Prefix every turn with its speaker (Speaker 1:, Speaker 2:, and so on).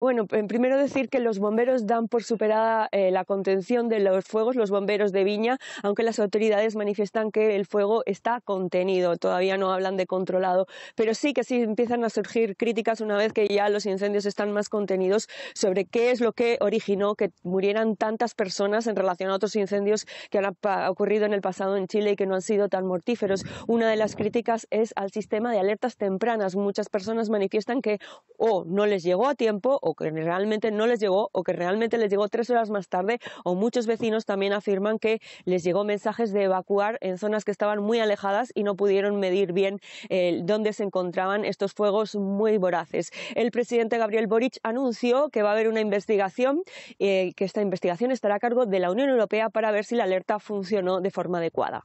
Speaker 1: Bueno, primero decir que los bomberos dan por superada eh, la contención de los fuegos, los bomberos de Viña, aunque las autoridades manifiestan que el fuego está contenido, todavía no hablan de controlado, pero sí que sí empiezan a surgir críticas una vez que ya los incendios están más contenidos sobre qué es lo que originó que murieran tantas personas en relación a otros incendios que han ocurrido en el pasado en Chile y que no han sido tan mortíferos. Una de las críticas es al sistema de alertas tempranas. Muchas personas manifiestan que o no les llegó a tiempo o que realmente no les llegó o que realmente les llegó tres horas más tarde o muchos vecinos también afirman que les llegó mensajes de evacuar en zonas que estaban muy alejadas y no pudieron medir bien eh, dónde se encontraban estos fuegos muy voraces. El presidente Gabriel Boric anunció que va a haber una investigación, eh, que esta investigación estará a cargo de la Unión Europea para ver si la alerta funcionó de forma adecuada.